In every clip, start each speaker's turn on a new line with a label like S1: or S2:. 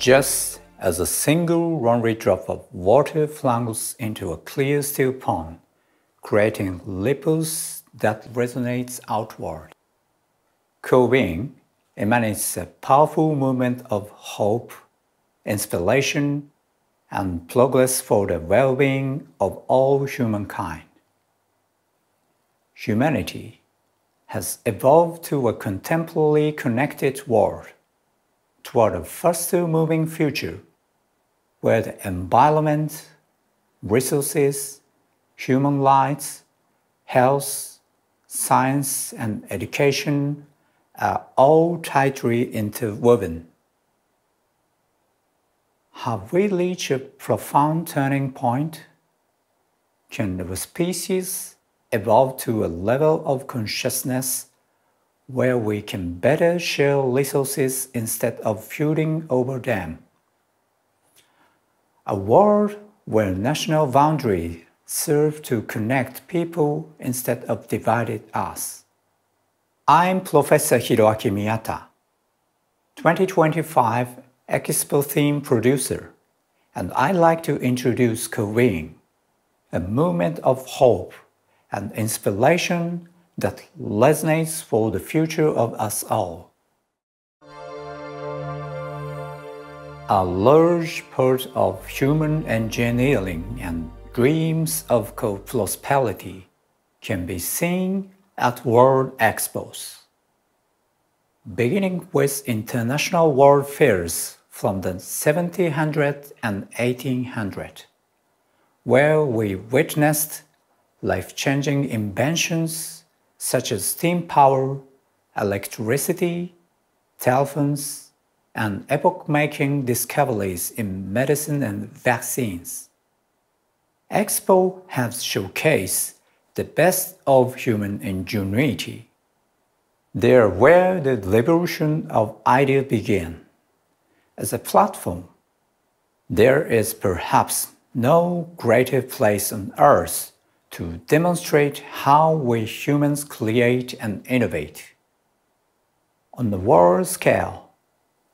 S1: just as a single runway drop of water flung into a clear steel pond, creating ripples that resonates outward. Corbin emanates a powerful movement of hope, inspiration, and progress for the well-being of all humankind. Humanity has evolved to a contemporarily connected world toward a faster moving future where the environment, resources, human rights, health, science, and education are all tightly interwoven. Have we reached a profound turning point? Can our species evolve to a level of consciousness where we can better share resources instead of feuding over them. A world where national boundaries serve to connect people instead of divided us. I'm Professor Hiroaki Miyata, 2025 Expo theme producer, and I'd like to introduce Korean, a movement of hope and inspiration that resonates for the future of us all. A large part of human engineering and dreams of co-prosperity can be seen at World Expos. Beginning with international world fairs from the 1700s and 1800, where we witnessed life-changing inventions such as steam power, electricity, telephones, and epoch-making discoveries in medicine and vaccines. Expo has showcased the best of human ingenuity. There, where the liberation of ideas began. As a platform, there is perhaps no greater place on earth to demonstrate how we humans create and innovate. On the world scale,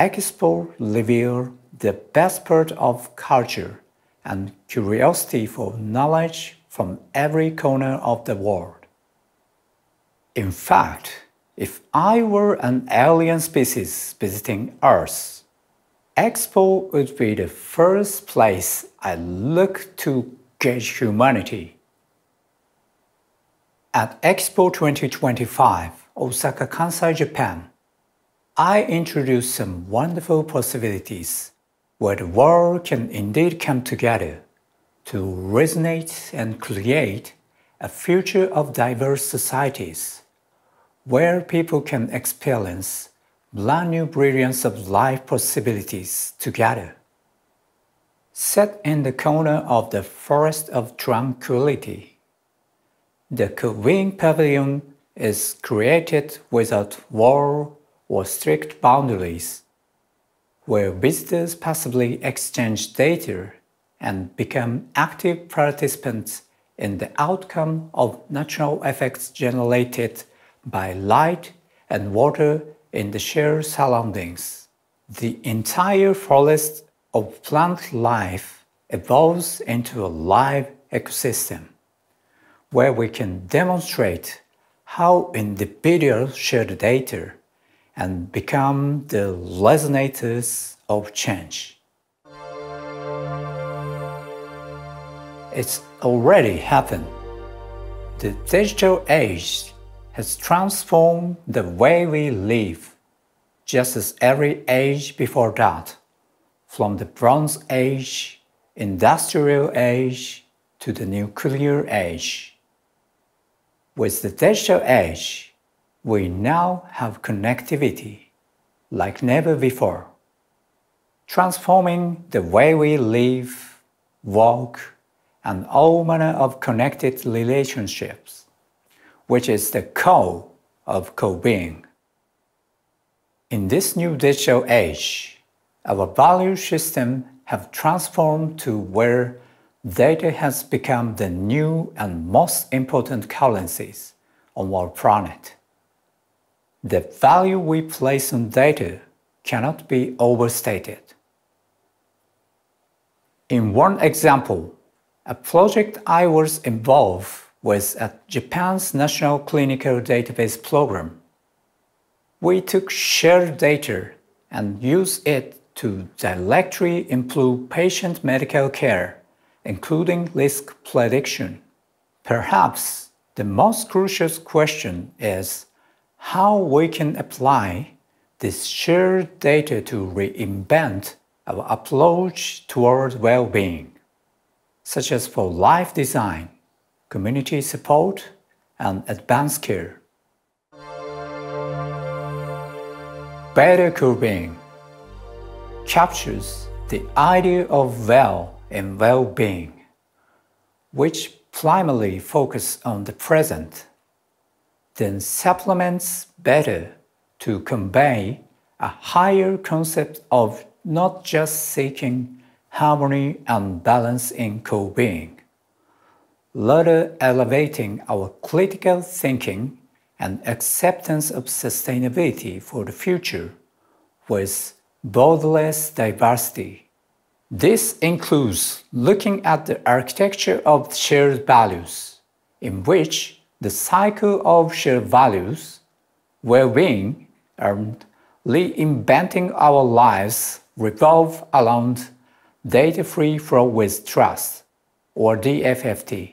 S1: Expo reveals the best part of culture and curiosity for knowledge from every corner of the world. In fact, if I were an alien species visiting Earth, Expo would be the first place I look to gauge humanity at Expo 2025, Osaka, Kansai, Japan, I introduced some wonderful possibilities where the world can indeed come together to resonate and create a future of diverse societies where people can experience brand new brilliance of life possibilities together. Set in the corner of the Forest of Tranquility, the Korean pavilion is created without wall or strict boundaries, where visitors passively exchange data and become active participants in the outcome of natural effects generated by light and water in the shared surroundings. The entire forest of plant life evolves into a live ecosystem where we can demonstrate how individuals share the data and become the resonators of change. It's already happened. The digital age has transformed the way we live, just as every age before that, from the Bronze Age, Industrial Age, to the Nuclear Age. With the digital age, we now have connectivity like never before, transforming the way we live, walk, and all manner of connected relationships, which is the core of co-being. In this new digital age, our value system have transformed to where data has become the new and most important currencies on our planet. The value we place on data cannot be overstated. In one example, a project I was involved with at Japan's National Clinical Database Program. We took shared data and used it to directly improve patient medical care including risk prediction. Perhaps the most crucial question is how we can apply this shared data to reinvent our approach towards well-being, such as for life design, community support, and advanced care. Better well-being captures the idea of well and well-being, which primarily focus on the present, then supplements better to convey a higher concept of not just seeking harmony and balance in co-being, rather elevating our critical thinking and acceptance of sustainability for the future with borderless diversity. This includes looking at the architecture of shared values, in which the cycle of shared values, well-being, and reinventing our lives revolve around data-free flow with trust, or DFFT.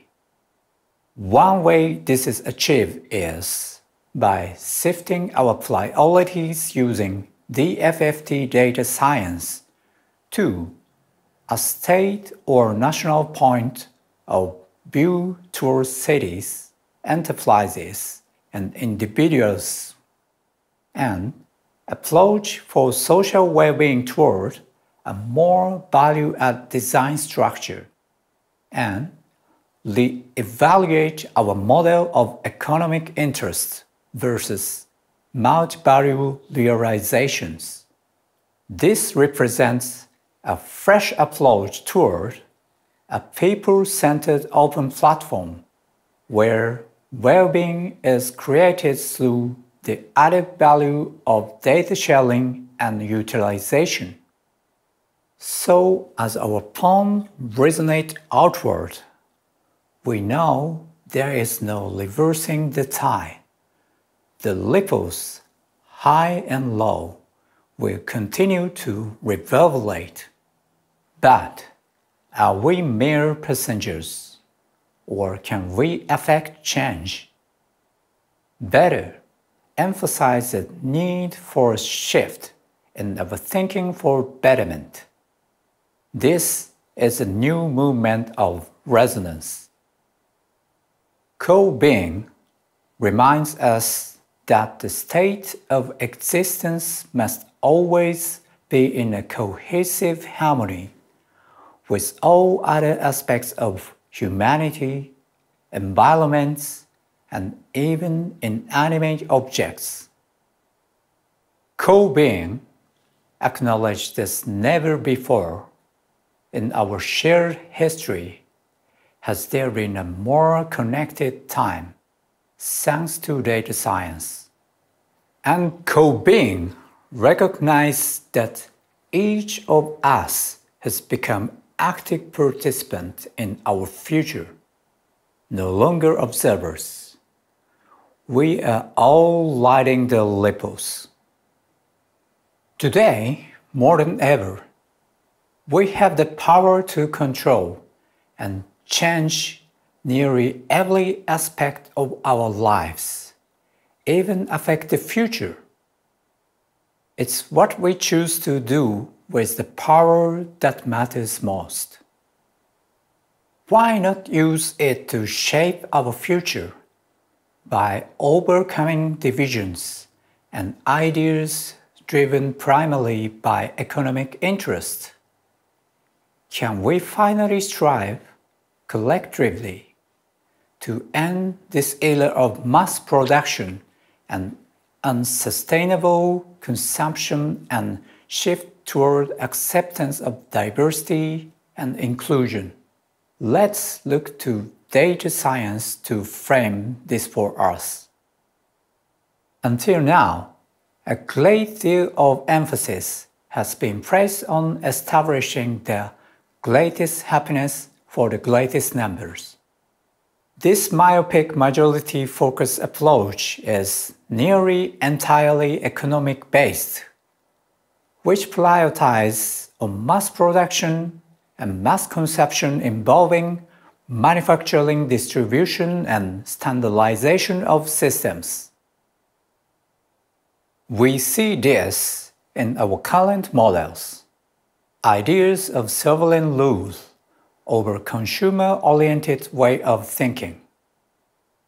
S1: One way this is achieved is by sifting our priorities using DFFT data science to a state or national point of view towards cities, enterprises, and individuals, and approach for social well-being toward a more value-add design structure, and re-evaluate our model of economic interest versus multi-value realizations. This represents a fresh approach toward a people-centered open platform where well-being is created through the added value of data sharing and utilization. So as our palm resonates outward, we know there is no reversing the tide. The ripples, high and low, will continue to reverberate. But are we mere passengers, or can we affect change? Better emphasize the need for a shift in our thinking for betterment. This is a new movement of resonance. Co-being reminds us that the state of existence must always be in a cohesive harmony with all other aspects of humanity, environments, and even inanimate objects. Co-being acknowledged this never before in our shared history has there been a more connected time thanks to data science. And co-being recognized that each of us has become active participants in our future, no longer observers. We are all lighting the lipos. Today, more than ever, we have the power to control and change nearly every aspect of our lives, even affect the future. It's what we choose to do with the power that matters most. Why not use it to shape our future by overcoming divisions and ideas driven primarily by economic interests? Can we finally strive collectively to end this era of mass production and unsustainable consumption and shift toward acceptance of diversity and inclusion. Let's look to data science to frame this for us. Until now, a great deal of emphasis has been placed on establishing the greatest happiness for the greatest numbers. This myopic majority focus approach is nearly entirely economic based which prioritize on mass production and mass conception involving manufacturing, distribution, and standardization of systems. We see this in our current models. Ideas of sovereign rule over consumer-oriented way of thinking.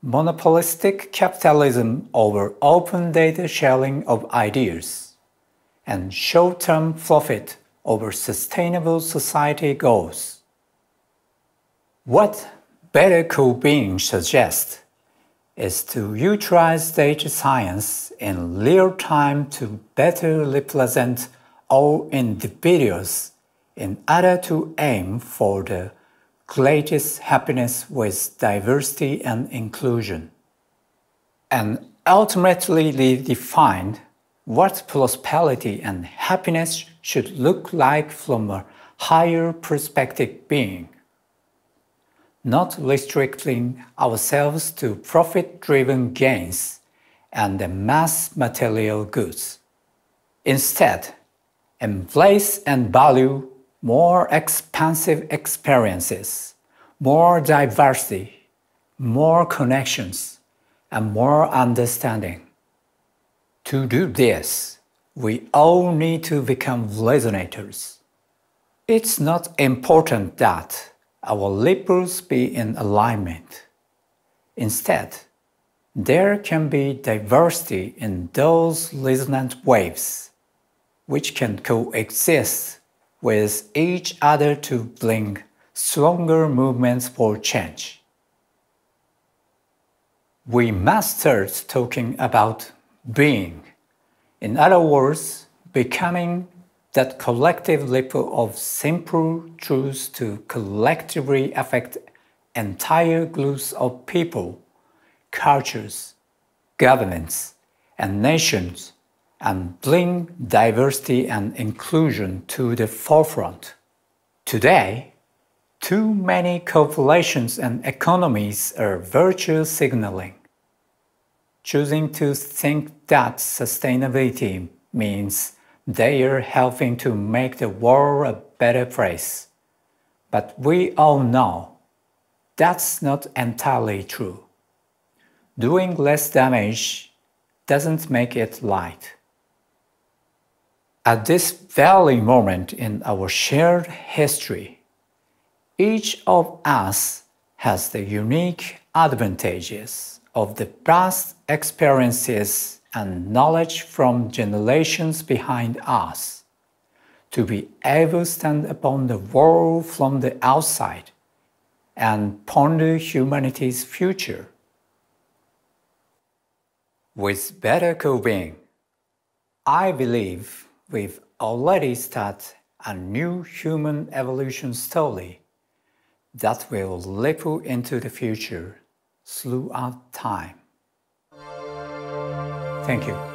S1: Monopolistic capitalism over open data sharing of ideas and short-term profit over sustainable society goals. What Better could Being suggests is to utilize data science in real time to better represent all individuals in order to aim for the greatest happiness with diversity and inclusion, and ultimately defined what prosperity and happiness should look like from a higher perspective being. Not restricting ourselves to profit driven gains and mass material goods. Instead, embrace and value more expansive experiences, more diversity, more connections, and more understanding. To do this, we all need to become resonators. It's not important that our ripples be in alignment. Instead, there can be diversity in those resonant waves, which can coexist with each other to bring stronger movements for change. We must start talking about being. In other words, becoming that collective leap of simple truths to collectively affect entire groups of people, cultures, governments, and nations, and bring diversity and inclusion to the forefront. Today, too many corporations and economies are virtue signaling choosing to think that sustainability means they are helping to make the world a better place. But we all know that's not entirely true. Doing less damage doesn't make it light. At this very moment in our shared history, each of us has the unique advantages of the past experiences and knowledge from generations behind us, to be able to stand upon the world from the outside and ponder humanity's future. With better coping, I believe we've already started a new human evolution story that will ripple into the future throughout time. Thank you.